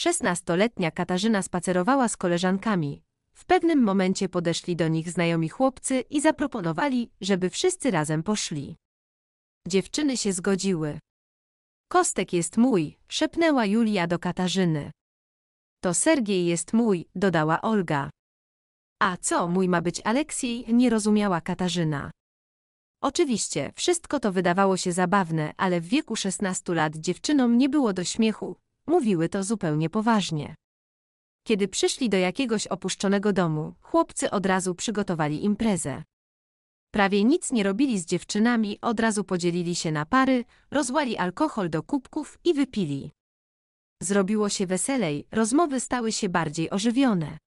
Szesnastoletnia Katarzyna spacerowała z koleżankami. W pewnym momencie podeszli do nich znajomi chłopcy i zaproponowali, żeby wszyscy razem poszli. Dziewczyny się zgodziły. Kostek jest mój, szepnęła Julia do Katarzyny. To Sergiej jest mój, dodała Olga. A co mój ma być Aleksiej, nie rozumiała Katarzyna. Oczywiście, wszystko to wydawało się zabawne, ale w wieku 16 lat dziewczynom nie było do śmiechu, Mówiły to zupełnie poważnie. Kiedy przyszli do jakiegoś opuszczonego domu, chłopcy od razu przygotowali imprezę. Prawie nic nie robili z dziewczynami, od razu podzielili się na pary, rozłali alkohol do kubków i wypili. Zrobiło się weselej, rozmowy stały się bardziej ożywione.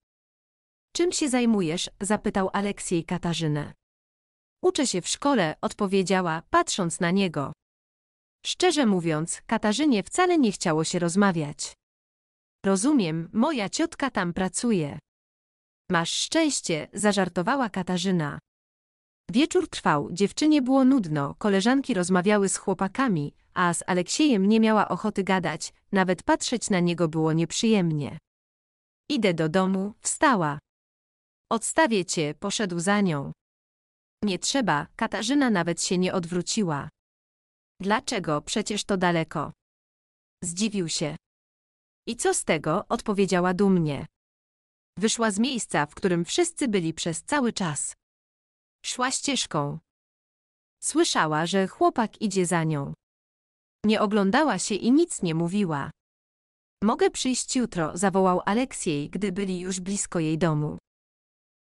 Czym się zajmujesz? zapytał Aleksiej Katarzynę. Uczę się w szkole, odpowiedziała, patrząc na niego. Szczerze mówiąc, Katarzynie wcale nie chciało się rozmawiać. Rozumiem, moja ciotka tam pracuje. Masz szczęście, zażartowała Katarzyna. Wieczór trwał, dziewczynie było nudno, koleżanki rozmawiały z chłopakami, a z Aleksiejem nie miała ochoty gadać, nawet patrzeć na niego było nieprzyjemnie. Idę do domu, wstała. Odstawię cię, poszedł za nią. Nie trzeba, Katarzyna nawet się nie odwróciła. Dlaczego przecież to daleko? Zdziwił się. I co z tego, odpowiedziała dumnie. Wyszła z miejsca, w którym wszyscy byli przez cały czas. Szła ścieżką. Słyszała, że chłopak idzie za nią. Nie oglądała się i nic nie mówiła. Mogę przyjść jutro, zawołał Aleksiej, gdy byli już blisko jej domu.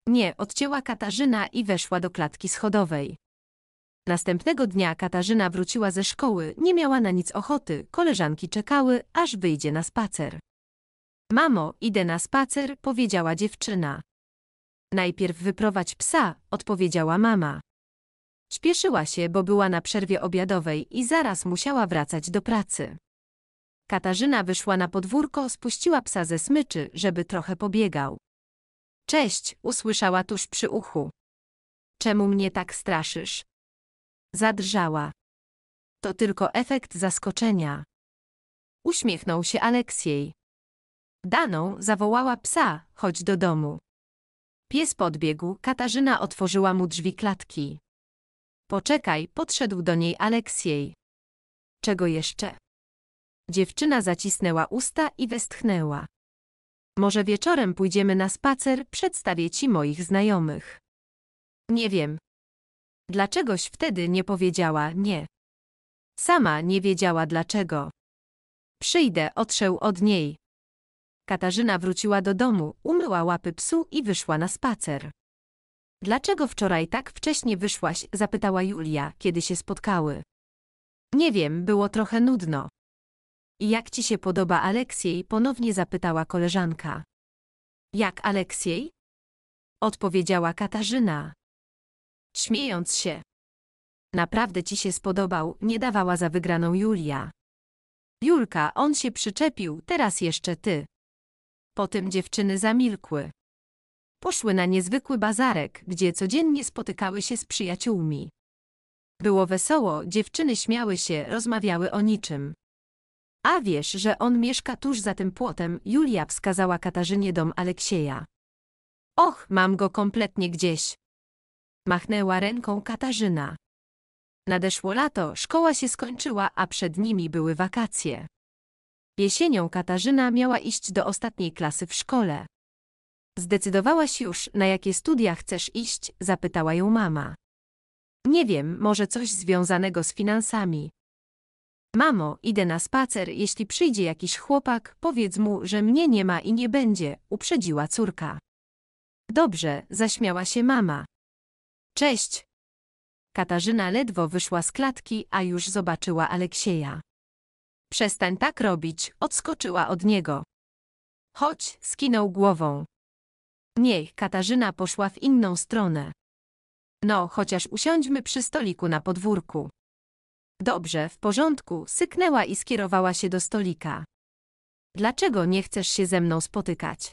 Nie, odcięła Katarzyna i weszła do klatki schodowej. Następnego dnia Katarzyna wróciła ze szkoły, nie miała na nic ochoty, koleżanki czekały, aż wyjdzie na spacer. Mamo, idę na spacer, powiedziała dziewczyna. Najpierw wyprowadź psa, odpowiedziała mama. Śpieszyła się, bo była na przerwie obiadowej i zaraz musiała wracać do pracy. Katarzyna wyszła na podwórko, spuściła psa ze smyczy, żeby trochę pobiegał. Cześć, usłyszała tuż przy uchu. Czemu mnie tak straszysz? Zadrżała. To tylko efekt zaskoczenia. Uśmiechnął się Aleksiej. Daną zawołała psa, chodź do domu. Pies podbiegł, Katarzyna otworzyła mu drzwi klatki. Poczekaj, podszedł do niej Aleksiej. Czego jeszcze? Dziewczyna zacisnęła usta i westchnęła. Może wieczorem pójdziemy na spacer, przedstawię ci moich znajomych. Nie wiem, Dlaczegoś wtedy nie powiedziała nie. Sama nie wiedziała dlaczego. Przyjdę, otrzeł od niej. Katarzyna wróciła do domu, umyła łapy psu i wyszła na spacer. Dlaczego wczoraj tak wcześnie wyszłaś? zapytała Julia, kiedy się spotkały. Nie wiem, było trochę nudno. I Jak ci się podoba Aleksiej? ponownie zapytała koleżanka. Jak Aleksiej? odpowiedziała Katarzyna śmiejąc się. Naprawdę ci się spodobał, nie dawała za wygraną Julia. Julka, on się przyczepił, teraz jeszcze ty. Potem dziewczyny zamilkły. Poszły na niezwykły bazarek, gdzie codziennie spotykały się z przyjaciółmi. Było wesoło, dziewczyny śmiały się, rozmawiały o niczym. A wiesz, że on mieszka tuż za tym płotem, Julia wskazała Katarzynie dom Aleksieja. Och, mam go kompletnie gdzieś. Machnęła ręką Katarzyna. Nadeszło lato, szkoła się skończyła, a przed nimi były wakacje. Jesienią Katarzyna miała iść do ostatniej klasy w szkole. Zdecydowałaś już, na jakie studia chcesz iść? zapytała ją mama. Nie wiem, może coś związanego z finansami. Mamo, idę na spacer, jeśli przyjdzie jakiś chłopak, powiedz mu, że mnie nie ma i nie będzie, uprzedziła córka. Dobrze, zaśmiała się mama. Cześć! Katarzyna ledwo wyszła z klatki, a już zobaczyła Aleksieja. Przestań tak robić, odskoczyła od niego. Chodź, skinął głową. Niech. Katarzyna poszła w inną stronę. No, chociaż usiądźmy przy stoliku na podwórku. Dobrze, w porządku, syknęła i skierowała się do stolika. Dlaczego nie chcesz się ze mną spotykać?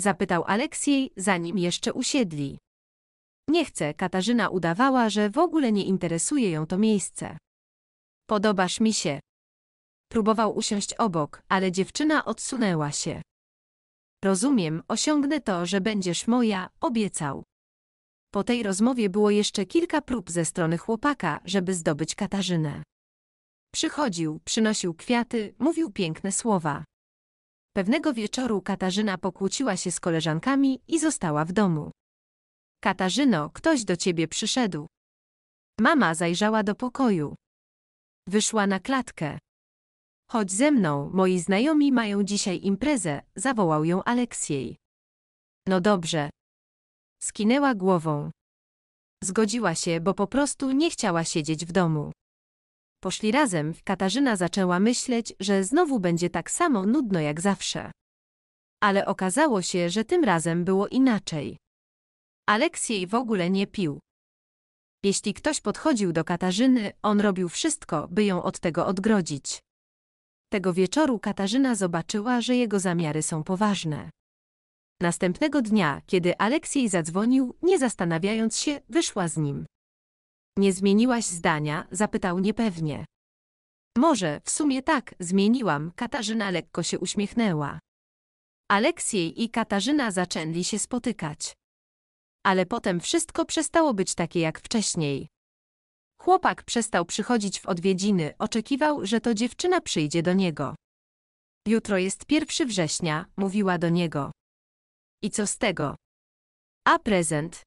Zapytał Aleksiej, zanim jeszcze usiedli. Nie chcę, Katarzyna udawała, że w ogóle nie interesuje ją to miejsce. Podobasz mi się. Próbował usiąść obok, ale dziewczyna odsunęła się. Rozumiem, osiągnę to, że będziesz moja, obiecał. Po tej rozmowie było jeszcze kilka prób ze strony chłopaka, żeby zdobyć Katarzynę. Przychodził, przynosił kwiaty, mówił piękne słowa. Pewnego wieczoru Katarzyna pokłóciła się z koleżankami i została w domu. Katarzyno, ktoś do ciebie przyszedł. Mama zajrzała do pokoju. Wyszła na klatkę. Chodź ze mną, moi znajomi mają dzisiaj imprezę, zawołał ją Aleksiej. No dobrze. Skinęła głową. Zgodziła się, bo po prostu nie chciała siedzieć w domu. Poszli razem, Katarzyna zaczęła myśleć, że znowu będzie tak samo nudno jak zawsze. Ale okazało się, że tym razem było inaczej. Aleksiej w ogóle nie pił. Jeśli ktoś podchodził do Katarzyny, on robił wszystko, by ją od tego odgrodzić. Tego wieczoru Katarzyna zobaczyła, że jego zamiary są poważne. Następnego dnia, kiedy Aleksiej zadzwonił, nie zastanawiając się, wyszła z nim. Nie zmieniłaś zdania? zapytał niepewnie. Może, w sumie tak, zmieniłam, Katarzyna lekko się uśmiechnęła. Aleksiej i Katarzyna zaczęli się spotykać ale potem wszystko przestało być takie jak wcześniej. Chłopak przestał przychodzić w odwiedziny, oczekiwał, że to dziewczyna przyjdzie do niego. Jutro jest 1 września, mówiła do niego. I co z tego? A prezent?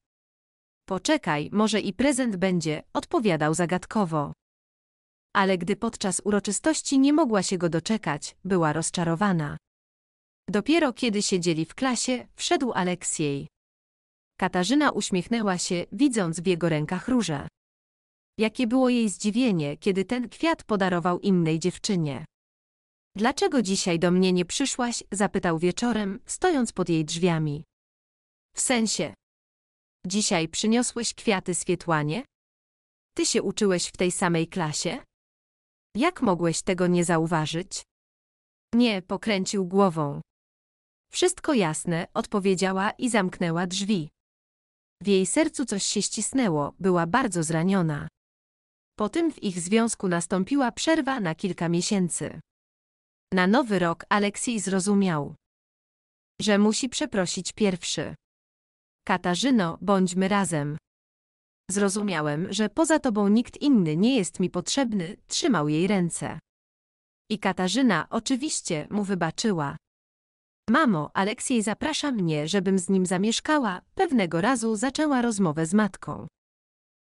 Poczekaj, może i prezent będzie, odpowiadał zagadkowo. Ale gdy podczas uroczystości nie mogła się go doczekać, była rozczarowana. Dopiero kiedy siedzieli w klasie, wszedł Aleksiej. Katarzyna uśmiechnęła się, widząc w jego rękach róże. Jakie było jej zdziwienie, kiedy ten kwiat podarował innej dziewczynie. Dlaczego dzisiaj do mnie nie przyszłaś? zapytał wieczorem, stojąc pod jej drzwiami. W sensie. Dzisiaj przyniosłeś kwiaty Swietłanie? Ty się uczyłeś w tej samej klasie? Jak mogłeś tego nie zauważyć? Nie, pokręcił głową. Wszystko jasne, odpowiedziała i zamknęła drzwi. W jej sercu coś się ścisnęło, była bardzo zraniona. Po tym w ich związku nastąpiła przerwa na kilka miesięcy. Na nowy rok Aleksiej zrozumiał, że musi przeprosić pierwszy. Katarzyno, bądźmy razem. Zrozumiałem, że poza tobą nikt inny nie jest mi potrzebny, trzymał jej ręce. I Katarzyna oczywiście mu wybaczyła. Mamo, Aleksiej zaprasza mnie, żebym z nim zamieszkała. Pewnego razu zaczęła rozmowę z matką.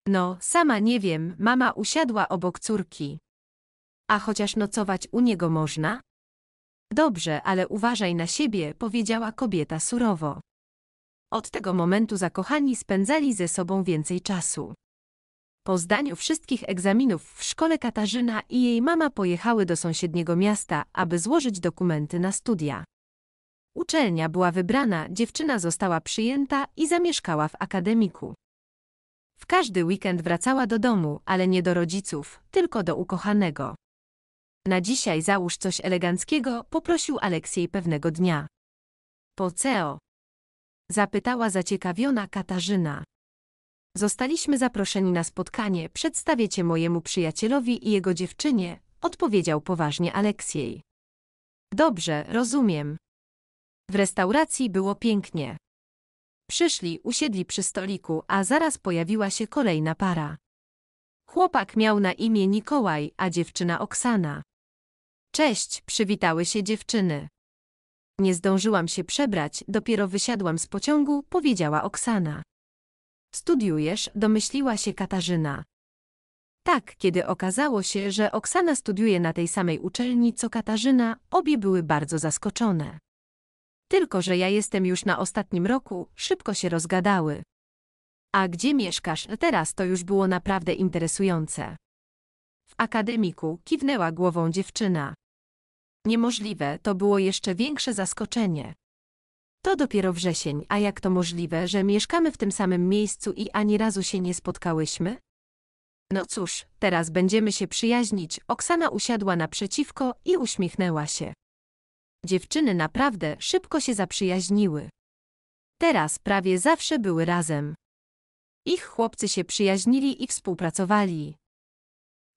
No, sama nie wiem, mama usiadła obok córki. A chociaż nocować u niego można? Dobrze, ale uważaj na siebie, powiedziała kobieta surowo. Od tego momentu zakochani spędzali ze sobą więcej czasu. Po zdaniu wszystkich egzaminów w szkole Katarzyna i jej mama pojechały do sąsiedniego miasta, aby złożyć dokumenty na studia. Uczelnia była wybrana, dziewczyna została przyjęta i zamieszkała w akademiku. W każdy weekend wracała do domu, ale nie do rodziców, tylko do ukochanego. Na dzisiaj załóż coś eleganckiego, poprosił Aleksiej pewnego dnia. Po CEO? Zapytała zaciekawiona Katarzyna. Zostaliśmy zaproszeni na spotkanie, przedstawię cię mojemu przyjacielowi i jego dziewczynie, odpowiedział poważnie Aleksiej. Dobrze, rozumiem. W restauracji było pięknie. Przyszli, usiedli przy stoliku, a zaraz pojawiła się kolejna para. Chłopak miał na imię Nikołaj, a dziewczyna Oksana. Cześć, przywitały się dziewczyny. Nie zdążyłam się przebrać, dopiero wysiadłam z pociągu, powiedziała Oksana. Studiujesz, domyśliła się Katarzyna. Tak, kiedy okazało się, że Oksana studiuje na tej samej uczelni co Katarzyna, obie były bardzo zaskoczone. Tylko, że ja jestem już na ostatnim roku, szybko się rozgadały. A gdzie mieszkasz teraz to już było naprawdę interesujące. W akademiku kiwnęła głową dziewczyna. Niemożliwe, to było jeszcze większe zaskoczenie. To dopiero wrzesień, a jak to możliwe, że mieszkamy w tym samym miejscu i ani razu się nie spotkałyśmy? No cóż, teraz będziemy się przyjaźnić. Oksana usiadła naprzeciwko i uśmiechnęła się. Dziewczyny naprawdę szybko się zaprzyjaźniły. Teraz prawie zawsze były razem. Ich chłopcy się przyjaźnili i współpracowali.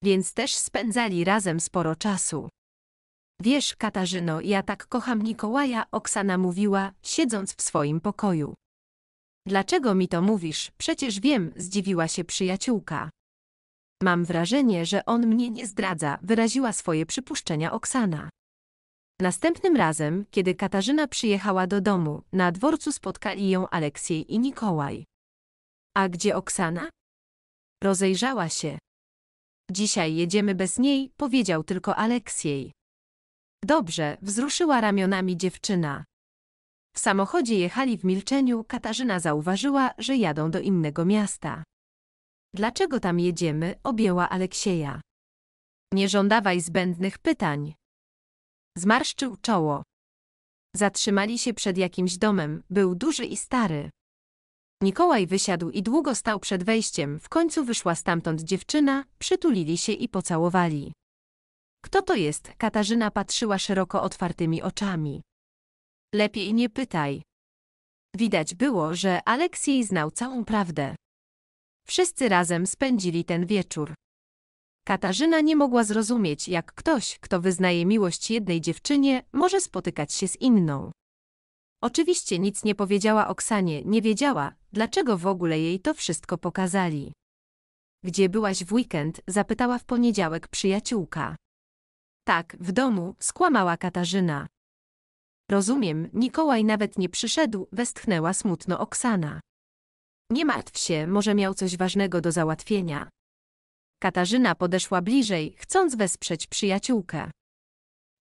Więc też spędzali razem sporo czasu. Wiesz, Katarzyno, ja tak kocham Nikołaja, Oksana mówiła, siedząc w swoim pokoju. Dlaczego mi to mówisz? Przecież wiem, zdziwiła się przyjaciółka. Mam wrażenie, że on mnie nie zdradza, wyraziła swoje przypuszczenia Oksana. Następnym razem, kiedy Katarzyna przyjechała do domu, na dworcu spotkali ją Aleksiej i Nikołaj. A gdzie Oksana? Rozejrzała się. Dzisiaj jedziemy bez niej, powiedział tylko Aleksiej. Dobrze, wzruszyła ramionami dziewczyna. W samochodzie jechali w milczeniu, Katarzyna zauważyła, że jadą do innego miasta. Dlaczego tam jedziemy? objęła Aleksieja. Nie żądawaj zbędnych pytań. Zmarszczył czoło. Zatrzymali się przed jakimś domem, był duży i stary. Nikołaj wysiadł i długo stał przed wejściem, w końcu wyszła stamtąd dziewczyna, przytulili się i pocałowali. Kto to jest? Katarzyna patrzyła szeroko otwartymi oczami. Lepiej nie pytaj. Widać było, że Aleksiej znał całą prawdę. Wszyscy razem spędzili ten wieczór. Katarzyna nie mogła zrozumieć, jak ktoś, kto wyznaje miłość jednej dziewczynie, może spotykać się z inną. Oczywiście nic nie powiedziała Oksanie, nie wiedziała, dlaczego w ogóle jej to wszystko pokazali. Gdzie byłaś w weekend? zapytała w poniedziałek przyjaciółka. Tak, w domu, skłamała Katarzyna. Rozumiem, Nikołaj nawet nie przyszedł, westchnęła smutno Oksana. Nie martw się, może miał coś ważnego do załatwienia, Katarzyna podeszła bliżej, chcąc wesprzeć przyjaciółkę.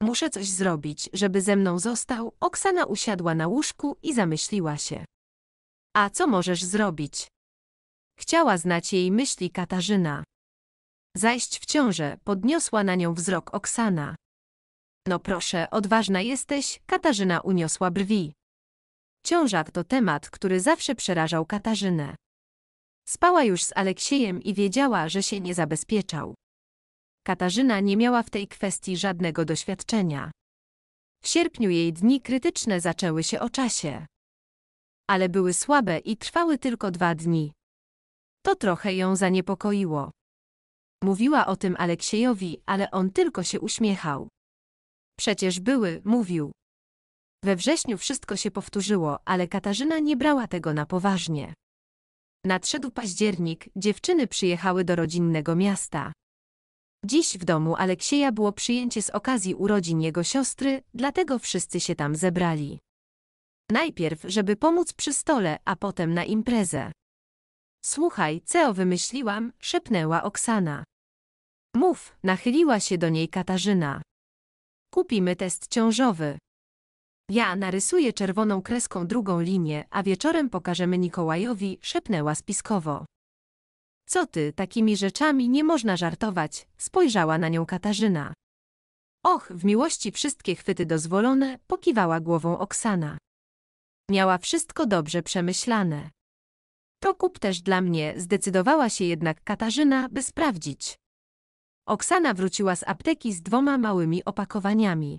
Muszę coś zrobić, żeby ze mną został. Oksana usiadła na łóżku i zamyśliła się. A co możesz zrobić? Chciała znać jej myśli Katarzyna. Zajść w ciążę, podniosła na nią wzrok Oksana. No proszę, odważna jesteś, Katarzyna uniosła brwi. Ciążak to temat, który zawsze przerażał Katarzynę. Spała już z Aleksiejem i wiedziała, że się nie zabezpieczał. Katarzyna nie miała w tej kwestii żadnego doświadczenia. W sierpniu jej dni krytyczne zaczęły się o czasie. Ale były słabe i trwały tylko dwa dni. To trochę ją zaniepokoiło. Mówiła o tym Aleksiejowi, ale on tylko się uśmiechał. Przecież były, mówił. We wrześniu wszystko się powtórzyło, ale Katarzyna nie brała tego na poważnie. Nadszedł październik, dziewczyny przyjechały do rodzinnego miasta. Dziś w domu Aleksieja było przyjęcie z okazji urodzin jego siostry, dlatego wszyscy się tam zebrali. Najpierw, żeby pomóc przy stole, a potem na imprezę. Słuchaj, co wymyśliłam, szepnęła Oksana. Mów, nachyliła się do niej Katarzyna. Kupimy test ciążowy. Ja narysuję czerwoną kreską drugą linię, a wieczorem pokażemy Nikołajowi, szepnęła spiskowo. Co ty, takimi rzeczami nie można żartować, spojrzała na nią Katarzyna. Och, w miłości wszystkie chwyty dozwolone, pokiwała głową Oksana. Miała wszystko dobrze przemyślane. To kup też dla mnie, zdecydowała się jednak Katarzyna, by sprawdzić. Oksana wróciła z apteki z dwoma małymi opakowaniami.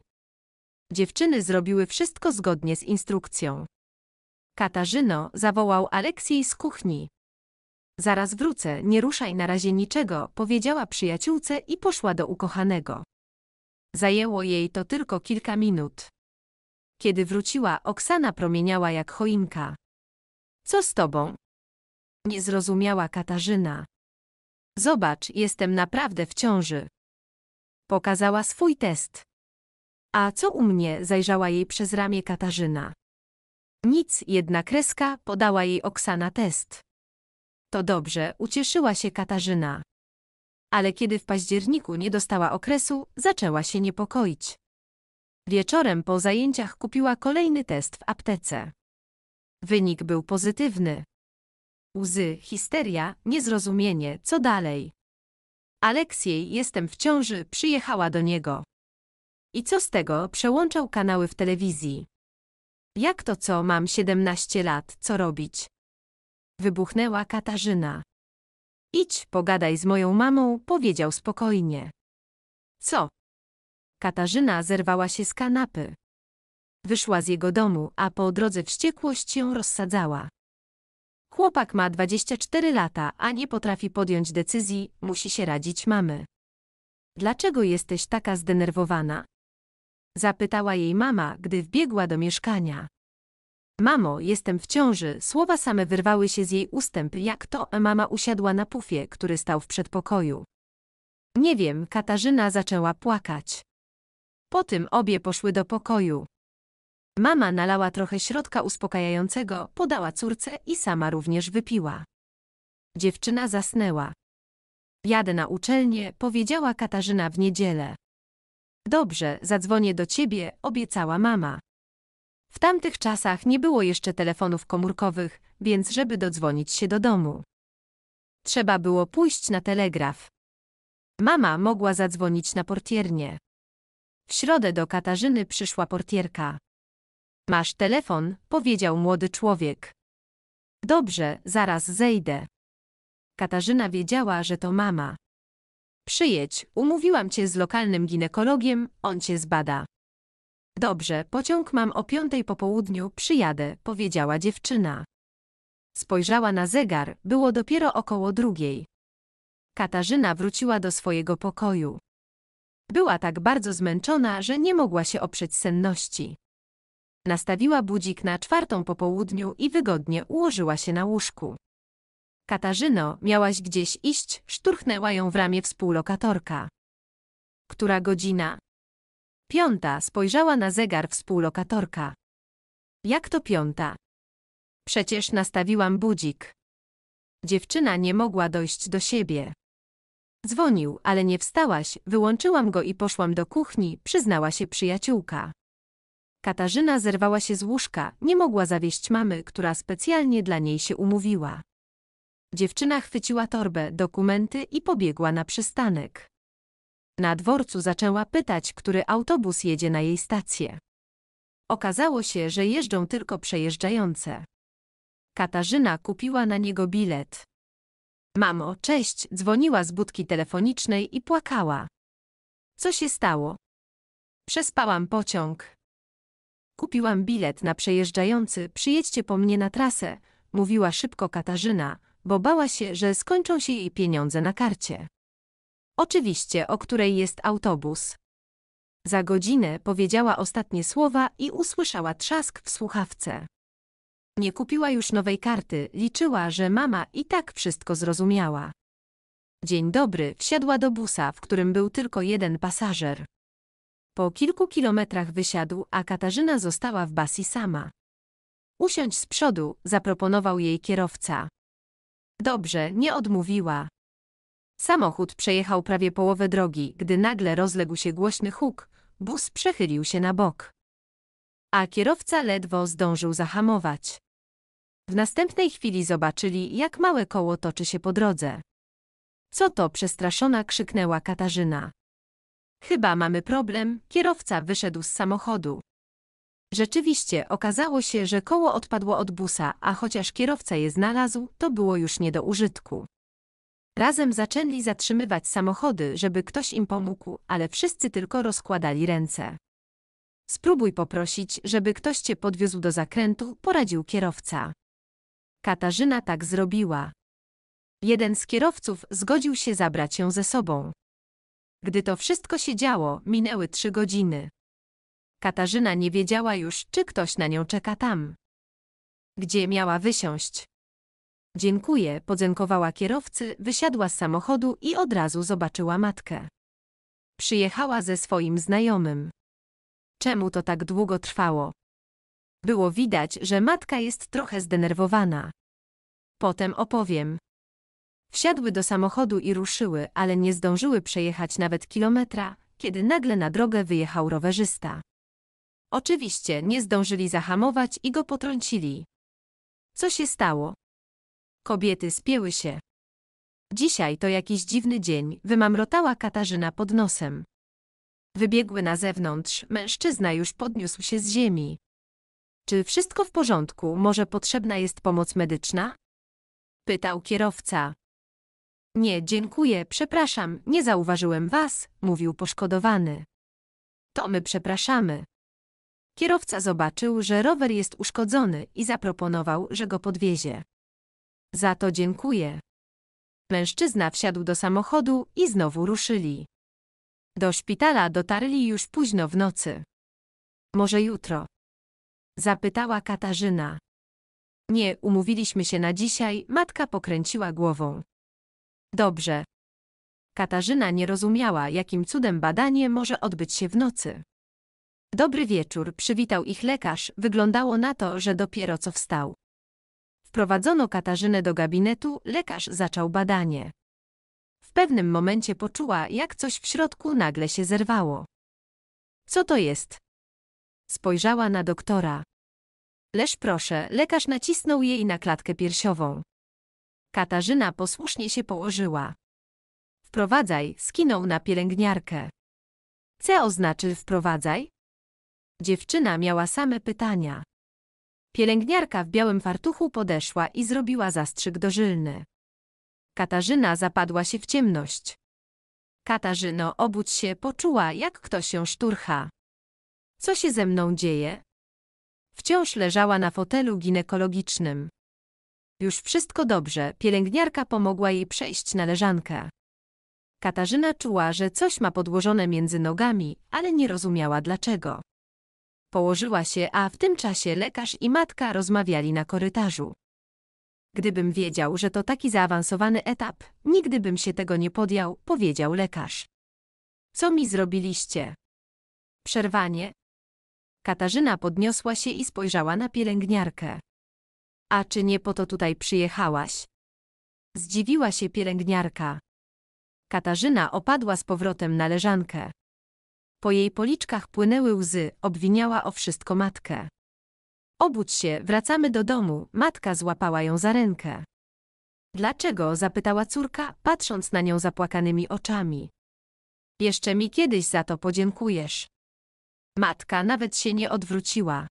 Dziewczyny zrobiły wszystko zgodnie z instrukcją. Katarzyno, zawołał Aleksiej z kuchni. Zaraz wrócę, nie ruszaj na razie niczego, powiedziała przyjaciółce i poszła do ukochanego. Zajęło jej to tylko kilka minut. Kiedy wróciła, Oksana promieniała jak choinka. Co z tobą? Nie zrozumiała Katarzyna. Zobacz, jestem naprawdę w ciąży. Pokazała swój test. A co u mnie? zajrzała jej przez ramię Katarzyna. Nic, jedna kreska, podała jej Oksana test. To dobrze, ucieszyła się Katarzyna. Ale kiedy w październiku nie dostała okresu, zaczęła się niepokoić. Wieczorem po zajęciach kupiła kolejny test w aptece. Wynik był pozytywny. Łzy, histeria, niezrozumienie, co dalej? Aleksiej, jestem w ciąży, przyjechała do niego. I co z tego, przełączał kanały w telewizji. Jak to co, mam 17 lat, co robić? Wybuchnęła Katarzyna. Idź, pogadaj z moją mamą, powiedział spokojnie. Co? Katarzyna zerwała się z kanapy. Wyszła z jego domu, a po drodze wściekłość ją rozsadzała. Chłopak ma 24 lata, a nie potrafi podjąć decyzji, musi się radzić mamy. Dlaczego jesteś taka zdenerwowana? Zapytała jej mama, gdy wbiegła do mieszkania. Mamo, jestem w ciąży. Słowa same wyrwały się z jej ustęp, jak to mama usiadła na pufie, który stał w przedpokoju. Nie wiem, Katarzyna zaczęła płakać. Po tym obie poszły do pokoju. Mama nalała trochę środka uspokajającego, podała córce i sama również wypiła. Dziewczyna zasnęła. Jadę na uczelnię, powiedziała Katarzyna w niedzielę. Dobrze, zadzwonię do ciebie, obiecała mama. W tamtych czasach nie było jeszcze telefonów komórkowych, więc żeby dodzwonić się do domu, trzeba było pójść na telegraf. Mama mogła zadzwonić na portiernię. W środę do Katarzyny przyszła portierka. Masz telefon, powiedział młody człowiek. Dobrze, zaraz zejdę. Katarzyna wiedziała, że to mama. Przyjedź, umówiłam cię z lokalnym ginekologiem, on cię zbada. Dobrze, pociąg mam o piątej po południu, przyjadę, powiedziała dziewczyna. Spojrzała na zegar, było dopiero około drugiej. Katarzyna wróciła do swojego pokoju. Była tak bardzo zmęczona, że nie mogła się oprzeć senności. Nastawiła budzik na czwartą po południu i wygodnie ułożyła się na łóżku. Katarzyno, miałaś gdzieś iść? Szturchnęła ją w ramię współlokatorka. Która godzina? Piąta, spojrzała na zegar współlokatorka. Jak to piąta? Przecież nastawiłam budzik. Dziewczyna nie mogła dojść do siebie. Dzwonił, ale nie wstałaś, wyłączyłam go i poszłam do kuchni, przyznała się przyjaciółka. Katarzyna zerwała się z łóżka, nie mogła zawieść mamy, która specjalnie dla niej się umówiła. Dziewczyna chwyciła torbę, dokumenty i pobiegła na przystanek. Na dworcu zaczęła pytać, który autobus jedzie na jej stację. Okazało się, że jeżdżą tylko przejeżdżające. Katarzyna kupiła na niego bilet. Mamo, cześć, dzwoniła z budki telefonicznej i płakała. Co się stało? Przespałam pociąg. Kupiłam bilet na przejeżdżający, przyjedźcie po mnie na trasę, mówiła szybko Katarzyna, bo bała się, że skończą się jej pieniądze na karcie. Oczywiście, o której jest autobus. Za godzinę powiedziała ostatnie słowa i usłyszała trzask w słuchawce. Nie kupiła już nowej karty, liczyła, że mama i tak wszystko zrozumiała. Dzień dobry, wsiadła do busa, w którym był tylko jeden pasażer. Po kilku kilometrach wysiadł, a Katarzyna została w basi sama. Usiądź z przodu, zaproponował jej kierowca. Dobrze, nie odmówiła. Samochód przejechał prawie połowę drogi, gdy nagle rozległ się głośny huk, bus przechylił się na bok. A kierowca ledwo zdążył zahamować. W następnej chwili zobaczyli, jak małe koło toczy się po drodze. Co to przestraszona krzyknęła Katarzyna. Chyba mamy problem, kierowca wyszedł z samochodu. Rzeczywiście, okazało się, że koło odpadło od busa, a chociaż kierowca je znalazł, to było już nie do użytku. Razem zaczęli zatrzymywać samochody, żeby ktoś im pomógł, ale wszyscy tylko rozkładali ręce. Spróbuj poprosić, żeby ktoś cię podwiózł do zakrętu, poradził kierowca. Katarzyna tak zrobiła. Jeden z kierowców zgodził się zabrać ją ze sobą. Gdy to wszystko się działo, minęły trzy godziny. Katarzyna nie wiedziała już, czy ktoś na nią czeka tam. Gdzie miała wysiąść? Dziękuję, podziękowała kierowcy, wysiadła z samochodu i od razu zobaczyła matkę. Przyjechała ze swoim znajomym. Czemu to tak długo trwało? Było widać, że matka jest trochę zdenerwowana. Potem opowiem. Wsiadły do samochodu i ruszyły, ale nie zdążyły przejechać nawet kilometra, kiedy nagle na drogę wyjechał rowerzysta. Oczywiście nie zdążyli zahamować i go potrącili. Co się stało? Kobiety spięły się. Dzisiaj to jakiś dziwny dzień, wymamrotała Katarzyna pod nosem. Wybiegły na zewnątrz, mężczyzna już podniósł się z ziemi. Czy wszystko w porządku, może potrzebna jest pomoc medyczna? Pytał kierowca. Nie, dziękuję, przepraszam, nie zauważyłem was, mówił poszkodowany. To my przepraszamy. Kierowca zobaczył, że rower jest uszkodzony i zaproponował, że go podwiezie. Za to dziękuję. Mężczyzna wsiadł do samochodu i znowu ruszyli. Do szpitala dotarli już późno w nocy. Może jutro? Zapytała Katarzyna. Nie, umówiliśmy się na dzisiaj, matka pokręciła głową. Dobrze. Katarzyna nie rozumiała, jakim cudem badanie może odbyć się w nocy. Dobry wieczór, przywitał ich lekarz, wyglądało na to, że dopiero co wstał. Wprowadzono Katarzynę do gabinetu, lekarz zaczął badanie. W pewnym momencie poczuła, jak coś w środku nagle się zerwało. Co to jest? Spojrzała na doktora. Leż proszę, lekarz nacisnął jej na klatkę piersiową. Katarzyna posłusznie się położyła. Wprowadzaj, skinął na pielęgniarkę. C oznaczy wprowadzaj? Dziewczyna miała same pytania. Pielęgniarka w białym fartuchu podeszła i zrobiła zastrzyk dożylny. Katarzyna zapadła się w ciemność. Katarzyno, obudź się, poczuła, jak ktoś ją szturcha. Co się ze mną dzieje? Wciąż leżała na fotelu ginekologicznym. Już wszystko dobrze, pielęgniarka pomogła jej przejść na leżankę. Katarzyna czuła, że coś ma podłożone między nogami, ale nie rozumiała dlaczego. Położyła się, a w tym czasie lekarz i matka rozmawiali na korytarzu. Gdybym wiedział, że to taki zaawansowany etap, nigdy bym się tego nie podjął, powiedział lekarz. Co mi zrobiliście? Przerwanie. Katarzyna podniosła się i spojrzała na pielęgniarkę. A czy nie po to tutaj przyjechałaś? Zdziwiła się pielęgniarka. Katarzyna opadła z powrotem na leżankę. Po jej policzkach płynęły łzy, obwiniała o wszystko matkę. Obudź się, wracamy do domu, matka złapała ją za rękę. Dlaczego? zapytała córka, patrząc na nią zapłakanymi oczami. Jeszcze mi kiedyś za to podziękujesz. Matka nawet się nie odwróciła.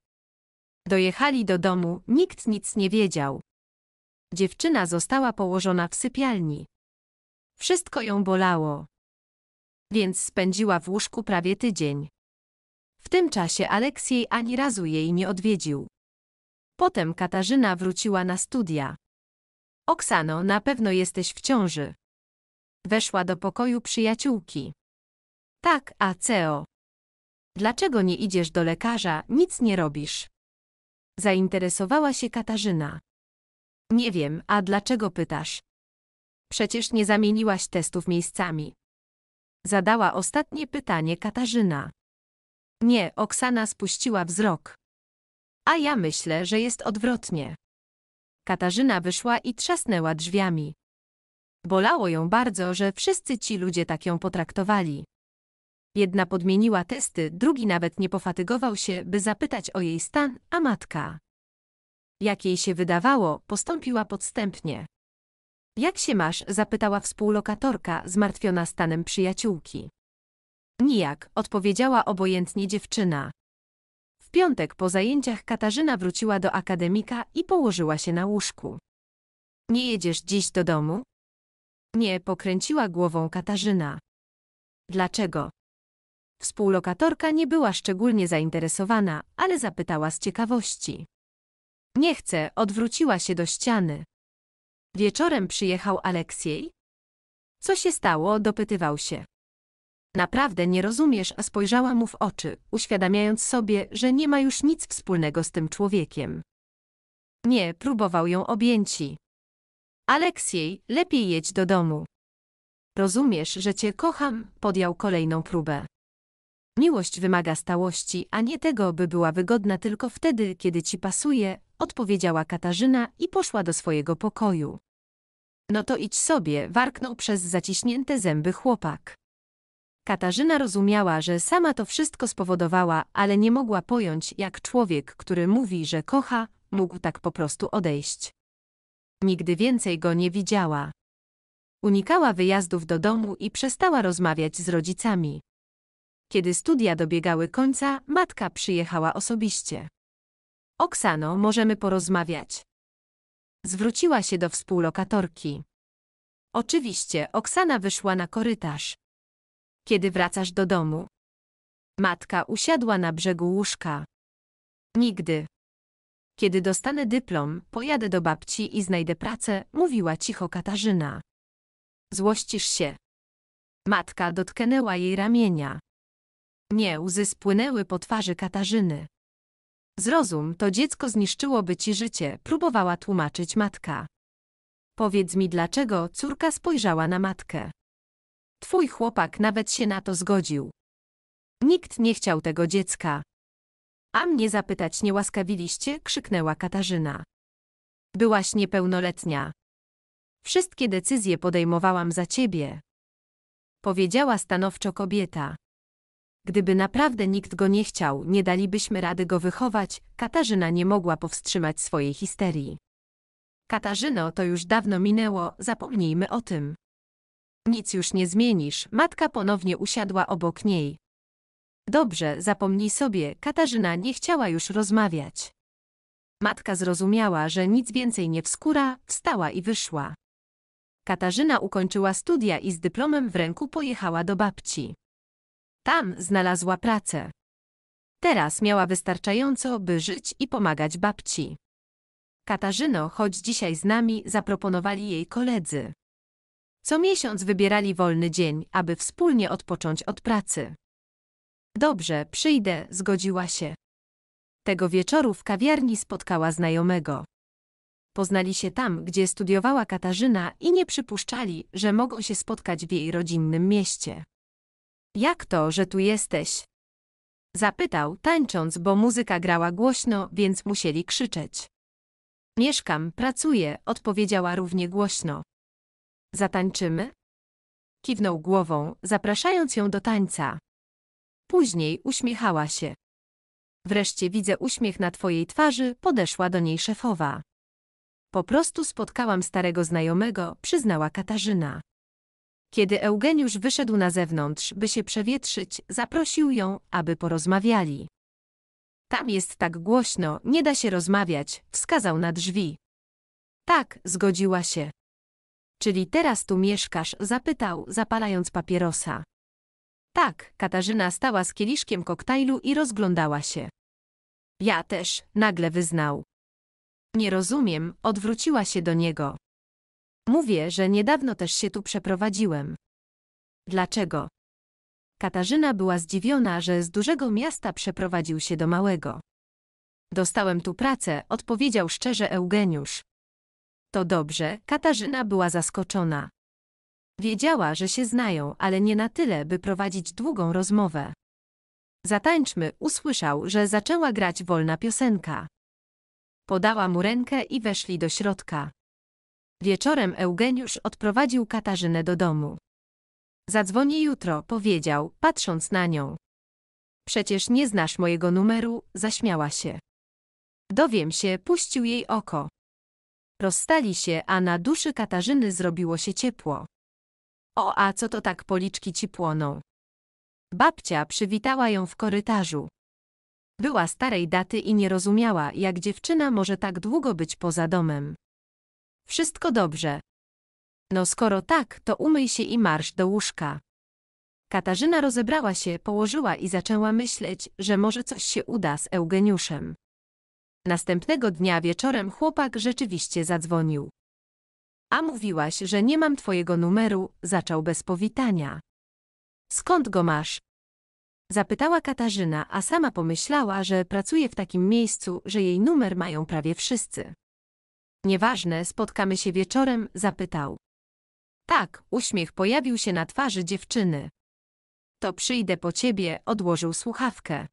Dojechali do domu, nikt nic nie wiedział. Dziewczyna została położona w sypialni. Wszystko ją bolało więc spędziła w łóżku prawie tydzień. W tym czasie Aleksiej ani razu jej nie odwiedził. Potem Katarzyna wróciła na studia. Oksano, na pewno jesteś w ciąży. Weszła do pokoju przyjaciółki. Tak, a CEO. Dlaczego nie idziesz do lekarza, nic nie robisz? Zainteresowała się Katarzyna. Nie wiem, a dlaczego pytasz? Przecież nie zamieniłaś testów miejscami. Zadała ostatnie pytanie Katarzyna. Nie, Oksana spuściła wzrok. A ja myślę, że jest odwrotnie. Katarzyna wyszła i trzasnęła drzwiami. Bolało ją bardzo, że wszyscy ci ludzie tak ją potraktowali. Jedna podmieniła testy, drugi nawet nie pofatygował się, by zapytać o jej stan, a matka. Jak jej się wydawało, postąpiła podstępnie. Jak się masz? zapytała współlokatorka, zmartwiona stanem przyjaciółki. Nijak, odpowiedziała obojętnie dziewczyna. W piątek po zajęciach Katarzyna wróciła do akademika i położyła się na łóżku. Nie jedziesz dziś do domu? Nie, pokręciła głową Katarzyna. Dlaczego? Współlokatorka nie była szczególnie zainteresowana, ale zapytała z ciekawości. Nie chcę, odwróciła się do ściany. Wieczorem przyjechał Aleksiej? Co się stało? dopytywał się. Naprawdę nie rozumiesz, a spojrzała mu w oczy, uświadamiając sobie, że nie ma już nic wspólnego z tym człowiekiem. Nie, próbował ją objęci. Aleksiej, lepiej jedź do domu. Rozumiesz, że cię kocham, podjął kolejną próbę. Miłość wymaga stałości, a nie tego, by była wygodna tylko wtedy, kiedy ci pasuje, odpowiedziała Katarzyna i poszła do swojego pokoju. No to idź sobie, warknął przez zaciśnięte zęby chłopak. Katarzyna rozumiała, że sama to wszystko spowodowała, ale nie mogła pojąć, jak człowiek, który mówi, że kocha, mógł tak po prostu odejść. Nigdy więcej go nie widziała. Unikała wyjazdów do domu i przestała rozmawiać z rodzicami. Kiedy studia dobiegały końca, matka przyjechała osobiście. Oksano, możemy porozmawiać. Zwróciła się do współlokatorki. Oczywiście, Oksana wyszła na korytarz. Kiedy wracasz do domu? Matka usiadła na brzegu łóżka. Nigdy. Kiedy dostanę dyplom, pojadę do babci i znajdę pracę, mówiła cicho Katarzyna. Złościsz się. Matka dotknęła jej ramienia. Nie, łzy spłynęły po twarzy Katarzyny. Zrozum, to dziecko zniszczyłoby ci życie, próbowała tłumaczyć matka. Powiedz mi dlaczego, córka spojrzała na matkę. Twój chłopak nawet się na to zgodził. Nikt nie chciał tego dziecka. A mnie zapytać nie łaskawiliście, krzyknęła Katarzyna. Byłaś niepełnoletnia. Wszystkie decyzje podejmowałam za ciebie. Powiedziała stanowczo kobieta. Gdyby naprawdę nikt go nie chciał, nie dalibyśmy rady go wychować, Katarzyna nie mogła powstrzymać swojej histerii. Katarzyno, to już dawno minęło, zapomnijmy o tym. Nic już nie zmienisz, matka ponownie usiadła obok niej. Dobrze, zapomnij sobie, Katarzyna nie chciała już rozmawiać. Matka zrozumiała, że nic więcej nie wskóra, wstała i wyszła. Katarzyna ukończyła studia i z dyplomem w ręku pojechała do babci. Tam znalazła pracę. Teraz miała wystarczająco, by żyć i pomagać babci. Katarzyno, chodź dzisiaj z nami, zaproponowali jej koledzy. Co miesiąc wybierali wolny dzień, aby wspólnie odpocząć od pracy. Dobrze, przyjdę, zgodziła się. Tego wieczoru w kawiarni spotkała znajomego. Poznali się tam, gdzie studiowała Katarzyna i nie przypuszczali, że mogą się spotkać w jej rodzinnym mieście. Jak to, że tu jesteś? Zapytał, tańcząc, bo muzyka grała głośno, więc musieli krzyczeć. Mieszkam, pracuję, odpowiedziała równie głośno. Zatańczymy? Kiwnął głową, zapraszając ją do tańca. Później uśmiechała się. Wreszcie widzę uśmiech na twojej twarzy, podeszła do niej szefowa. Po prostu spotkałam starego znajomego, przyznała Katarzyna. Kiedy Eugeniusz wyszedł na zewnątrz, by się przewietrzyć, zaprosił ją, aby porozmawiali. Tam jest tak głośno, nie da się rozmawiać, wskazał na drzwi. Tak, zgodziła się. Czyli teraz tu mieszkasz? zapytał, zapalając papierosa. Tak, Katarzyna stała z kieliszkiem koktajlu i rozglądała się. Ja też, nagle wyznał. Nie rozumiem, odwróciła się do niego. Mówię, że niedawno też się tu przeprowadziłem. Dlaczego? Katarzyna była zdziwiona, że z dużego miasta przeprowadził się do małego. Dostałem tu pracę, odpowiedział szczerze Eugeniusz. To dobrze, Katarzyna była zaskoczona. Wiedziała, że się znają, ale nie na tyle, by prowadzić długą rozmowę. Zatańczmy, usłyszał, że zaczęła grać wolna piosenka. Podała mu rękę i weszli do środka. Wieczorem Eugeniusz odprowadził Katarzynę do domu. Zadzwoni jutro, powiedział, patrząc na nią. Przecież nie znasz mojego numeru, zaśmiała się. Dowiem się, puścił jej oko. Rozstali się, a na duszy Katarzyny zrobiło się ciepło. O, a co to tak policzki ci płoną? Babcia przywitała ją w korytarzu. Była starej daty i nie rozumiała, jak dziewczyna może tak długo być poza domem. Wszystko dobrze. No skoro tak, to umyj się i marsz do łóżka. Katarzyna rozebrała się, położyła i zaczęła myśleć, że może coś się uda z Eugeniuszem. Następnego dnia wieczorem chłopak rzeczywiście zadzwonił. A mówiłaś, że nie mam twojego numeru, zaczął bez powitania. Skąd go masz? Zapytała Katarzyna, a sama pomyślała, że pracuje w takim miejscu, że jej numer mają prawie wszyscy. Nieważne, spotkamy się wieczorem, zapytał. Tak, uśmiech pojawił się na twarzy dziewczyny. To przyjdę po ciebie, odłożył słuchawkę.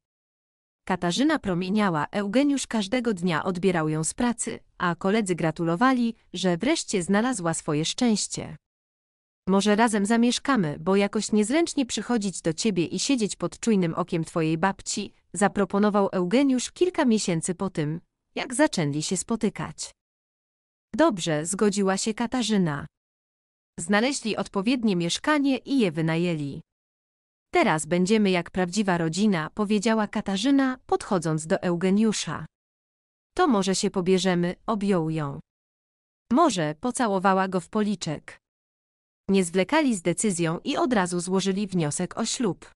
Katarzyna promieniała, Eugeniusz każdego dnia odbierał ją z pracy, a koledzy gratulowali, że wreszcie znalazła swoje szczęście. Może razem zamieszkamy, bo jakoś niezręcznie przychodzić do ciebie i siedzieć pod czujnym okiem twojej babci, zaproponował Eugeniusz kilka miesięcy po tym, jak zaczęli się spotykać. Dobrze, zgodziła się Katarzyna. Znaleźli odpowiednie mieszkanie i je wynajęli. Teraz będziemy jak prawdziwa rodzina, powiedziała Katarzyna, podchodząc do Eugeniusza. To może się pobierzemy, objął ją. Może pocałowała go w policzek. Nie zwlekali z decyzją i od razu złożyli wniosek o ślub.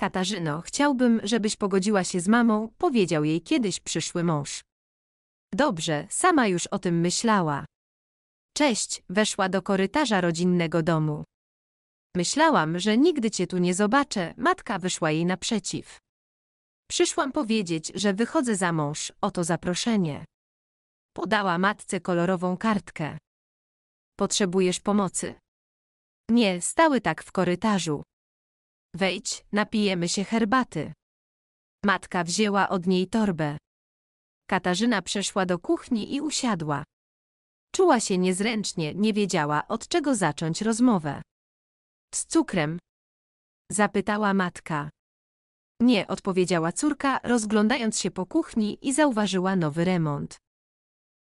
Katarzyno, chciałbym, żebyś pogodziła się z mamą, powiedział jej kiedyś przyszły mąż. Dobrze, sama już o tym myślała. Cześć, weszła do korytarza rodzinnego domu. Myślałam, że nigdy cię tu nie zobaczę, matka wyszła jej naprzeciw. Przyszłam powiedzieć, że wychodzę za mąż, oto zaproszenie. Podała matce kolorową kartkę. Potrzebujesz pomocy. Nie, stały tak w korytarzu. Wejdź, napijemy się herbaty. Matka wzięła od niej torbę. Katarzyna przeszła do kuchni i usiadła. Czuła się niezręcznie, nie wiedziała, od czego zacząć rozmowę. Z cukrem? Zapytała matka. Nie, odpowiedziała córka, rozglądając się po kuchni i zauważyła nowy remont.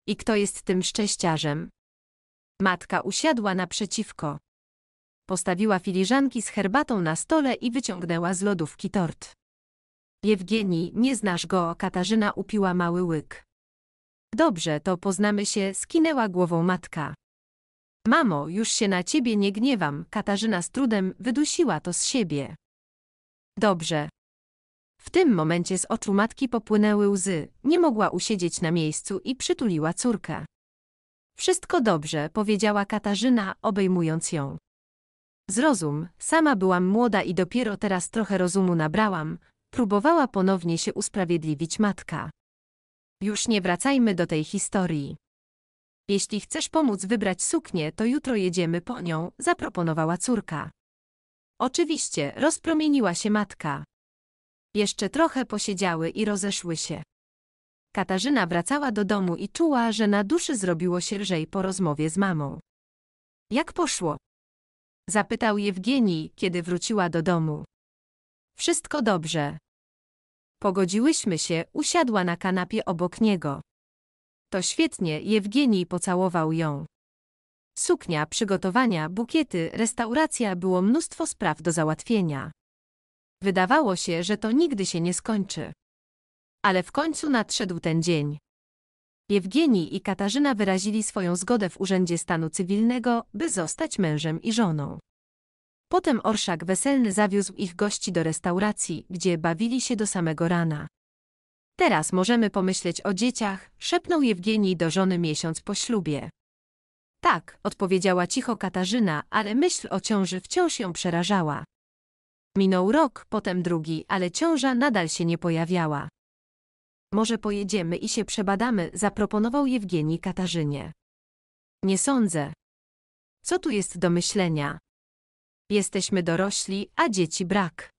I kto jest tym szczęściarzem? Matka usiadła naprzeciwko. Postawiła filiżanki z herbatą na stole i wyciągnęła z lodówki tort. Jewgeni, nie znasz go, Katarzyna upiła mały łyk. Dobrze, to poznamy się, skinęła głową matka. Mamo, już się na ciebie nie gniewam, Katarzyna z trudem wydusiła to z siebie. Dobrze. W tym momencie z oczu matki popłynęły łzy, nie mogła usiedzieć na miejscu i przytuliła córkę. Wszystko dobrze, powiedziała Katarzyna, obejmując ją. Zrozum, sama byłam młoda i dopiero teraz trochę rozumu nabrałam, próbowała ponownie się usprawiedliwić matka. Już nie wracajmy do tej historii. Jeśli chcesz pomóc wybrać suknię, to jutro jedziemy po nią, zaproponowała córka. Oczywiście, rozpromieniła się matka. Jeszcze trochę posiedziały i rozeszły się. Katarzyna wracała do domu i czuła, że na duszy zrobiło się lżej po rozmowie z mamą. Jak poszło? Zapytał Jewgenij, kiedy wróciła do domu. Wszystko dobrze. Pogodziłyśmy się, usiadła na kanapie obok niego. To świetnie, Jewgenij pocałował ją. Suknia, przygotowania, bukiety, restauracja było mnóstwo spraw do załatwienia. Wydawało się, że to nigdy się nie skończy. Ale w końcu nadszedł ten dzień. Jewgeni i Katarzyna wyrazili swoją zgodę w Urzędzie Stanu Cywilnego, by zostać mężem i żoną. Potem orszak weselny zawiózł ich gości do restauracji, gdzie bawili się do samego rana. Teraz możemy pomyśleć o dzieciach, szepnął Jewgenij do żony miesiąc po ślubie. Tak, odpowiedziała cicho Katarzyna, ale myśl o ciąży wciąż ją przerażała. Minął rok, potem drugi, ale ciąża nadal się nie pojawiała. Może pojedziemy i się przebadamy, zaproponował Jewgenij Katarzynie. Nie sądzę. Co tu jest do myślenia? Jesteśmy dorośli, a dzieci brak.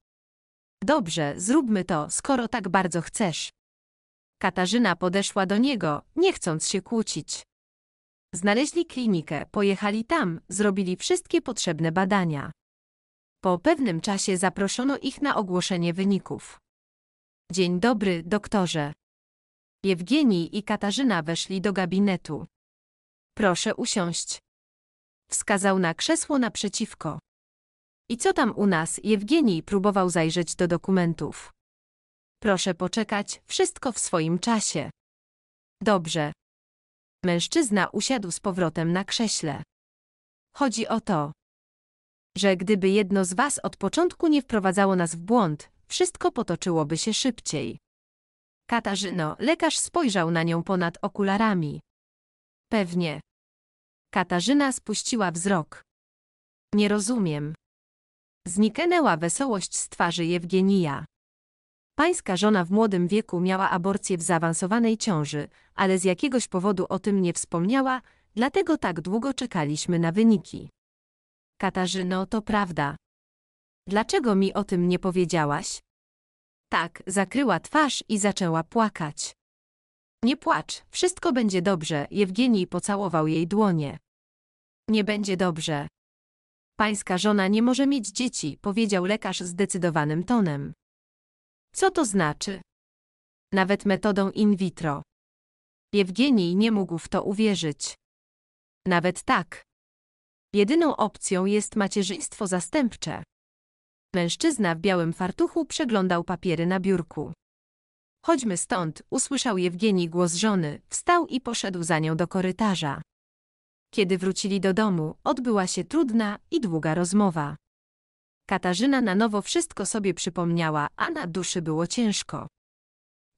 Dobrze, zróbmy to, skoro tak bardzo chcesz. Katarzyna podeszła do niego, nie chcąc się kłócić. Znaleźli klinikę, pojechali tam, zrobili wszystkie potrzebne badania. Po pewnym czasie zaproszono ich na ogłoszenie wyników. Dzień dobry, doktorze. Jewgenii i Katarzyna weszli do gabinetu. Proszę usiąść. Wskazał na krzesło naprzeciwko. I co tam u nas? Jewgenij próbował zajrzeć do dokumentów. Proszę poczekać, wszystko w swoim czasie. Dobrze. Mężczyzna usiadł z powrotem na krześle. Chodzi o to, że gdyby jedno z was od początku nie wprowadzało nas w błąd, wszystko potoczyłoby się szybciej. Katarzyno, lekarz spojrzał na nią ponad okularami. Pewnie. Katarzyna spuściła wzrok. Nie rozumiem. Zniknęła wesołość z twarzy Jewgenija. Pańska żona w młodym wieku miała aborcję w zaawansowanej ciąży, ale z jakiegoś powodu o tym nie wspomniała, dlatego tak długo czekaliśmy na wyniki. Katarzyno, to prawda. Dlaczego mi o tym nie powiedziałaś? Tak, zakryła twarz i zaczęła płakać. Nie płacz, wszystko będzie dobrze, Jewgenij pocałował jej dłonie. Nie będzie dobrze. Pańska żona nie może mieć dzieci, powiedział lekarz zdecydowanym tonem. Co to znaczy? Nawet metodą in vitro. Jewgenij nie mógł w to uwierzyć. Nawet tak. Jedyną opcją jest macierzyństwo zastępcze. Mężczyzna w białym fartuchu przeglądał papiery na biurku. Chodźmy stąd, usłyszał Jewgenij głos żony, wstał i poszedł za nią do korytarza. Kiedy wrócili do domu, odbyła się trudna i długa rozmowa. Katarzyna na nowo wszystko sobie przypomniała, a na duszy było ciężko.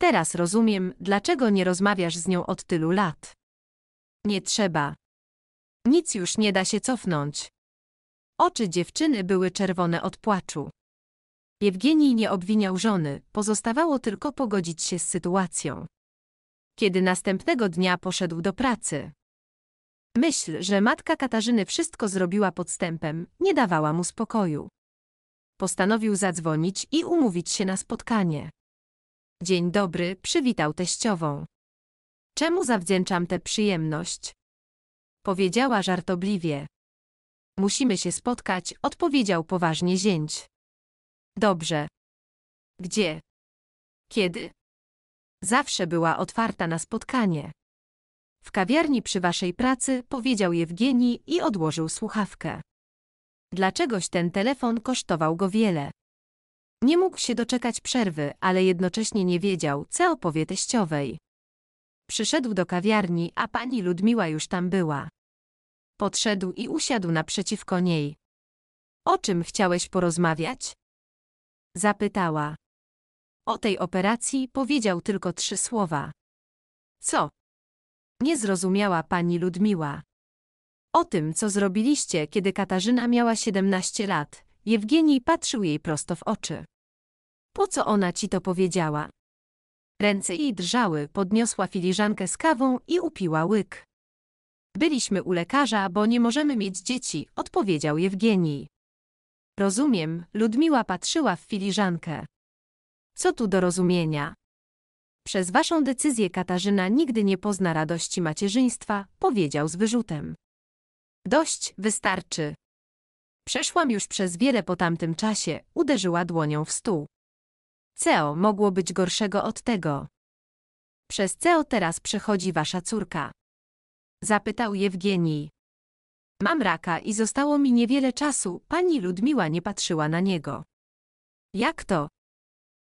Teraz rozumiem, dlaczego nie rozmawiasz z nią od tylu lat. Nie trzeba. Nic już nie da się cofnąć. Oczy dziewczyny były czerwone od płaczu. Jewgenij nie obwiniał żony, pozostawało tylko pogodzić się z sytuacją. Kiedy następnego dnia poszedł do pracy, Myśl, że matka Katarzyny wszystko zrobiła podstępem, nie dawała mu spokoju. Postanowił zadzwonić i umówić się na spotkanie. Dzień dobry, przywitał teściową. Czemu zawdzięczam tę przyjemność? Powiedziała żartobliwie. Musimy się spotkać, odpowiedział poważnie zięć. Dobrze. Gdzie? Kiedy? Zawsze była otwarta na spotkanie. W kawiarni przy waszej pracy, powiedział Jewgeni i odłożył słuchawkę. Dlaczegoś ten telefon kosztował go wiele. Nie mógł się doczekać przerwy, ale jednocześnie nie wiedział, co opowie teściowej. Przyszedł do kawiarni, a pani Ludmiła już tam była. Podszedł i usiadł naprzeciwko niej. O czym chciałeś porozmawiać? Zapytała. O tej operacji powiedział tylko trzy słowa. Co? Nie zrozumiała pani Ludmiła. O tym, co zrobiliście, kiedy Katarzyna miała 17 lat, Jewgenij patrzył jej prosto w oczy. Po co ona ci to powiedziała? Ręce jej drżały, podniosła filiżankę z kawą i upiła łyk. Byliśmy u lekarza, bo nie możemy mieć dzieci, odpowiedział Jewgenij. Rozumiem, Ludmiła patrzyła w filiżankę. Co tu do rozumienia? Przez waszą decyzję Katarzyna nigdy nie pozna radości macierzyństwa, powiedział z wyrzutem. Dość, wystarczy. Przeszłam już przez wiele po tamtym czasie, uderzyła dłonią w stół. CEO mogło być gorszego od tego. Przez CEO teraz przechodzi wasza córka. Zapytał Jewgenij. Mam raka i zostało mi niewiele czasu, pani Ludmiła nie patrzyła na niego. Jak to?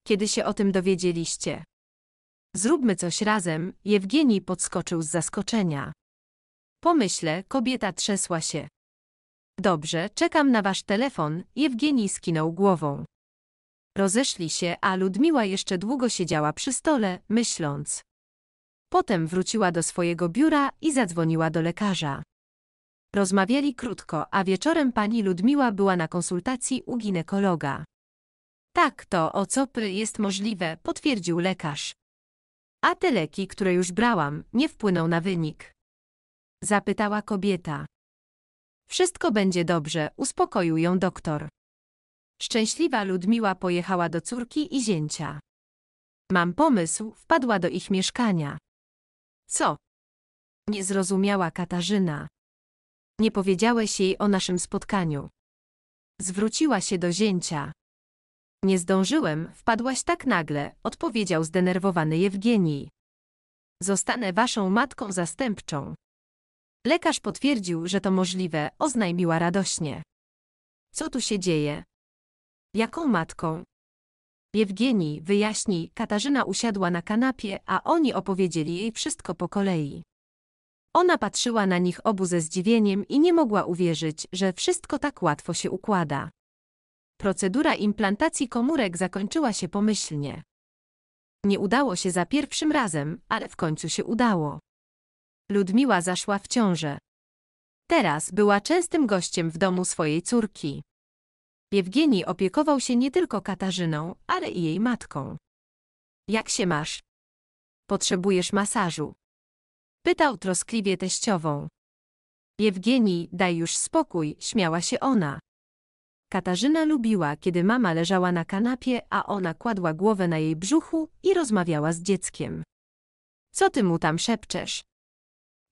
Kiedy się o tym dowiedzieliście? Zróbmy coś razem, Jewgeni podskoczył z zaskoczenia. Pomyślę, kobieta trzesła się. Dobrze, czekam na wasz telefon, Jewgeni skinął głową. Rozeszli się, a Ludmiła jeszcze długo siedziała przy stole, myśląc. Potem wróciła do swojego biura i zadzwoniła do lekarza. Rozmawiali krótko, a wieczorem pani Ludmiła była na konsultacji u ginekologa. Tak, to o co jest możliwe, potwierdził lekarz. A te leki, które już brałam, nie wpłyną na wynik. Zapytała kobieta. Wszystko będzie dobrze, uspokoił ją doktor. Szczęśliwa Ludmiła pojechała do córki i zięcia. Mam pomysł, wpadła do ich mieszkania. Co? Nie zrozumiała Katarzyna. Nie powiedziałeś jej o naszym spotkaniu. Zwróciła się do zięcia. Nie zdążyłem, wpadłaś tak nagle, odpowiedział zdenerwowany Jewgenij. Zostanę waszą matką zastępczą. Lekarz potwierdził, że to możliwe, oznajmiła radośnie. Co tu się dzieje? Jaką matką? Jewgenij, wyjaśnij, Katarzyna usiadła na kanapie, a oni opowiedzieli jej wszystko po kolei. Ona patrzyła na nich obu ze zdziwieniem i nie mogła uwierzyć, że wszystko tak łatwo się układa. Procedura implantacji komórek zakończyła się pomyślnie. Nie udało się za pierwszym razem, ale w końcu się udało. Ludmiła zaszła w ciążę. Teraz była częstym gościem w domu swojej córki. Jewgeni opiekował się nie tylko Katarzyną, ale i jej matką. Jak się masz? Potrzebujesz masażu? Pytał troskliwie teściową. Jewgeni, daj już spokój, śmiała się ona. Katarzyna lubiła, kiedy mama leżała na kanapie, a ona kładła głowę na jej brzuchu i rozmawiała z dzieckiem. Co ty mu tam szepczesz?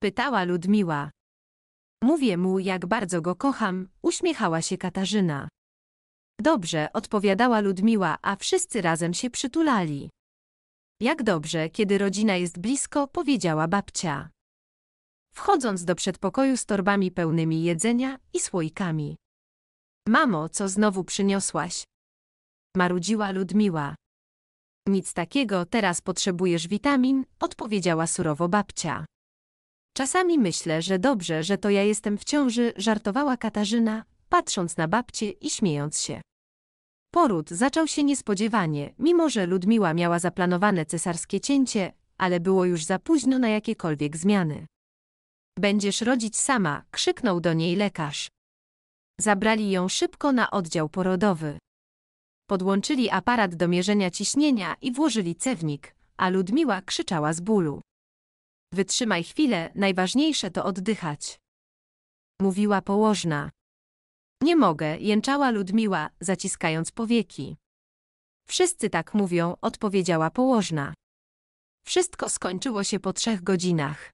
Pytała Ludmiła. Mówię mu, jak bardzo go kocham, uśmiechała się Katarzyna. Dobrze, odpowiadała Ludmiła, a wszyscy razem się przytulali. Jak dobrze, kiedy rodzina jest blisko, powiedziała babcia. Wchodząc do przedpokoju z torbami pełnymi jedzenia i słoikami. Mamo, co znowu przyniosłaś? Marudziła Ludmiła. Nic takiego, teraz potrzebujesz witamin, odpowiedziała surowo babcia. Czasami myślę, że dobrze, że to ja jestem w ciąży, żartowała Katarzyna, patrząc na babcię i śmiejąc się. Poród zaczął się niespodziewanie, mimo że Ludmiła miała zaplanowane cesarskie cięcie, ale było już za późno na jakiekolwiek zmiany. Będziesz rodzić sama, krzyknął do niej lekarz. Zabrali ją szybko na oddział porodowy. Podłączyli aparat do mierzenia ciśnienia i włożyli cewnik, a Ludmiła krzyczała z bólu. Wytrzymaj chwilę, najważniejsze to oddychać. Mówiła położna. Nie mogę, jęczała Ludmiła, zaciskając powieki. Wszyscy tak mówią, odpowiedziała położna. Wszystko skończyło się po trzech godzinach.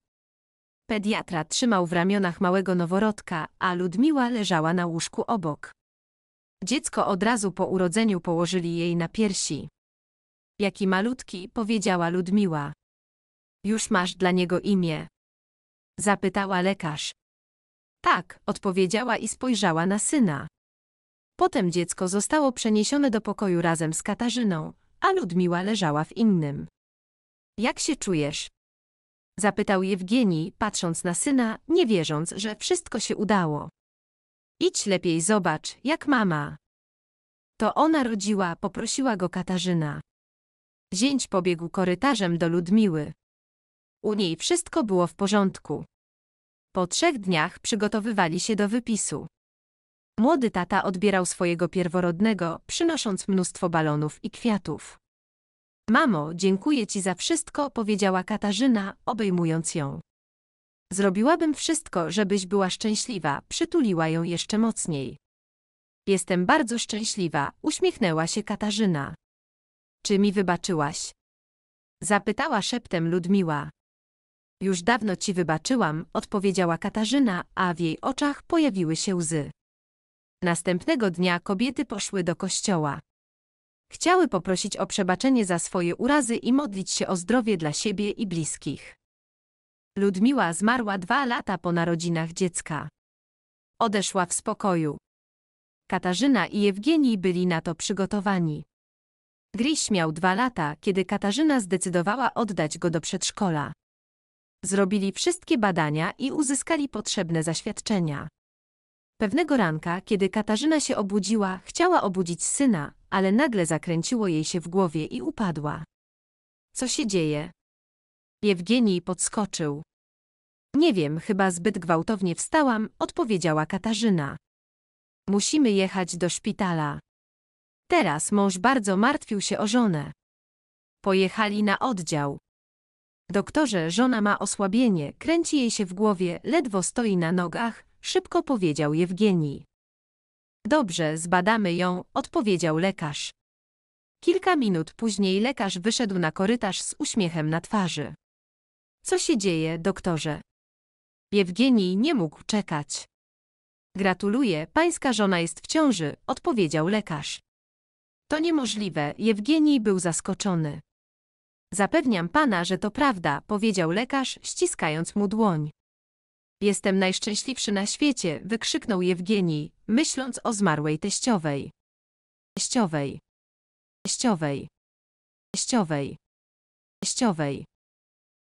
Pediatra trzymał w ramionach małego noworodka, a Ludmiła leżała na łóżku obok. Dziecko od razu po urodzeniu położyli jej na piersi. Jaki malutki, powiedziała Ludmiła. Już masz dla niego imię? Zapytała lekarz. Tak, odpowiedziała i spojrzała na syna. Potem dziecko zostało przeniesione do pokoju razem z Katarzyną, a Ludmiła leżała w innym. Jak się czujesz? Zapytał Jewgeni, patrząc na syna, nie wierząc, że wszystko się udało. Idź lepiej zobacz, jak mama. To ona rodziła, poprosiła go Katarzyna. Zięć pobiegł korytarzem do Ludmiły. U niej wszystko było w porządku. Po trzech dniach przygotowywali się do wypisu. Młody tata odbierał swojego pierworodnego, przynosząc mnóstwo balonów i kwiatów. Mamo, dziękuję ci za wszystko, powiedziała Katarzyna, obejmując ją. Zrobiłabym wszystko, żebyś była szczęśliwa, przytuliła ją jeszcze mocniej. Jestem bardzo szczęśliwa, uśmiechnęła się Katarzyna. Czy mi wybaczyłaś? Zapytała szeptem Ludmiła. Już dawno ci wybaczyłam, odpowiedziała Katarzyna, a w jej oczach pojawiły się łzy. Następnego dnia kobiety poszły do kościoła. Chciały poprosić o przebaczenie za swoje urazy i modlić się o zdrowie dla siebie i bliskich. Ludmiła zmarła dwa lata po narodzinach dziecka. Odeszła w spokoju. Katarzyna i Ewgenij byli na to przygotowani. Griś miał dwa lata, kiedy Katarzyna zdecydowała oddać go do przedszkola. Zrobili wszystkie badania i uzyskali potrzebne zaświadczenia. Pewnego ranka, kiedy Katarzyna się obudziła, chciała obudzić syna, ale nagle zakręciło jej się w głowie i upadła. Co się dzieje? Jewgenij podskoczył. Nie wiem, chyba zbyt gwałtownie wstałam, odpowiedziała Katarzyna. Musimy jechać do szpitala. Teraz mąż bardzo martwił się o żonę. Pojechali na oddział. Doktorze, żona ma osłabienie, kręci jej się w głowie, ledwo stoi na nogach, szybko powiedział Jewgenij. Dobrze, zbadamy ją, odpowiedział lekarz. Kilka minut później lekarz wyszedł na korytarz z uśmiechem na twarzy. Co się dzieje, doktorze? Jewgenij nie mógł czekać. Gratuluję, pańska żona jest w ciąży, odpowiedział lekarz. To niemożliwe, Jewgenij był zaskoczony. Zapewniam pana, że to prawda, powiedział lekarz, ściskając mu dłoń. Jestem najszczęśliwszy na świecie, wykrzyknął Jewgeni, myśląc o zmarłej teściowej. Teściowej. Teściowej. Teściowej. Teściowej.